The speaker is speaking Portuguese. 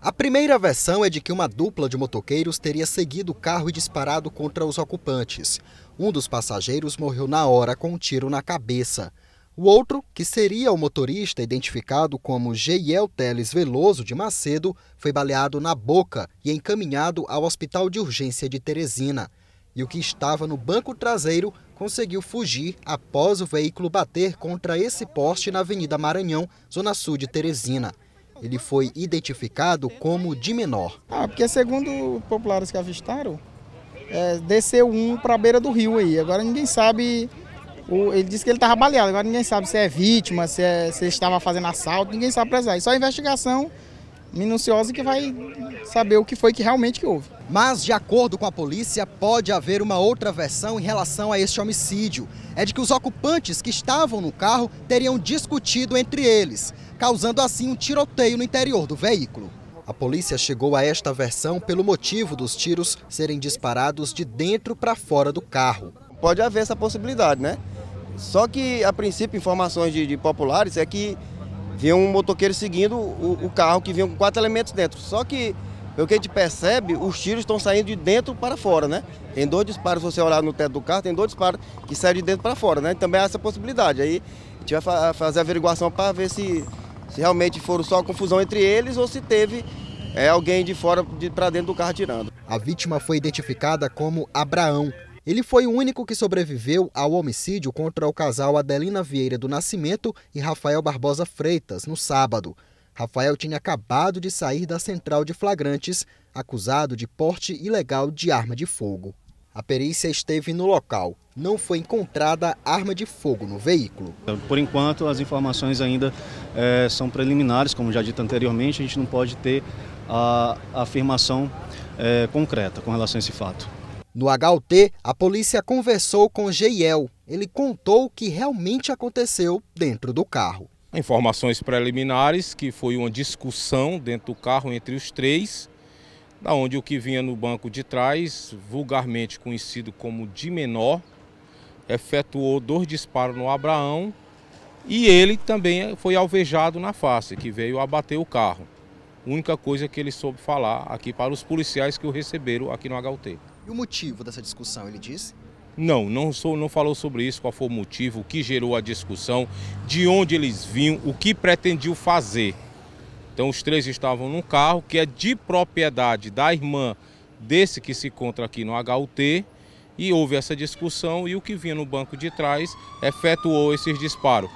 A primeira versão é de que uma dupla de motoqueiros teria seguido o carro e disparado contra os ocupantes. Um dos passageiros morreu na hora com um tiro na cabeça. O outro, que seria o motorista identificado como Geiel Teles Veloso de Macedo, foi baleado na boca e encaminhado ao Hospital de Urgência de Teresina. E o que estava no banco traseiro conseguiu fugir após o veículo bater contra esse poste na Avenida Maranhão, zona sul de Teresina. Ele foi identificado como de menor. Ah, porque segundo populares que avistaram, é, desceu um para a beira do rio aí. Agora ninguém sabe. O, ele disse que ele estava baleado, agora ninguém sabe se é vítima, se, é, se estava fazendo assalto, ninguém sabe precisar. Só a investigação minuciosa que vai saber o que foi que realmente que houve. Mas, de acordo com a polícia, pode haver uma outra versão em relação a este homicídio. É de que os ocupantes que estavam no carro teriam discutido entre eles causando assim um tiroteio no interior do veículo. A polícia chegou a esta versão pelo motivo dos tiros serem disparados de dentro para fora do carro. Pode haver essa possibilidade, né? Só que, a princípio, informações de, de populares é que vinha um motoqueiro seguindo o, o, carro que vinha com quatro elementos dentro. Só que, pelo que a gente percebe, os tiros estão saindo de dentro para fora, né? Tem dois disparos, se você olhar no teto do carro, tem dois disparos que saem de dentro para fora, né? Também há essa possibilidade. Aí a gente vai fazer a averiguação para ver se se realmente foram só confusão entre eles ou se teve é, alguém de fora de, para dentro do carro tirando. A vítima foi identificada como Abraão. Ele foi o único que sobreviveu ao homicídio contra o casal Adelina Vieira do Nascimento e Rafael Barbosa Freitas, no sábado. Rafael tinha acabado de sair da central de flagrantes, acusado de porte ilegal de arma de fogo. A perícia esteve no local. Não foi encontrada arma de fogo no veículo. Então, por enquanto, as informações ainda é, são preliminares, como já dito anteriormente, a gente não pode ter a, afirmação é, concreta com relação a esse fato. No HUT, a polícia conversou com Geiel. Ele contou o que realmente aconteceu dentro do carro. Informações preliminares que foi uma discussão dentro do carro entre os três da onde o que vinha no banco de trás, vulgarmente conhecido como de menor, efetuou dois disparos no Abraão e ele também foi alvejado na face, que veio abater o carro. Única coisa que ele soube falar aqui para os policiais que o receberam aqui no HUT. E o motivo dessa discussão, ele disse? Não, não, sou, não falou sobre isso, qual foi o motivo, o que gerou a discussão, de onde eles vinham, o que pretendiam fazer. Então os três estavam num carro que é de propriedade da irmã desse que se encontra aqui no HUT e houve essa discussão e o que vinha no banco de trás efetuou esses disparos.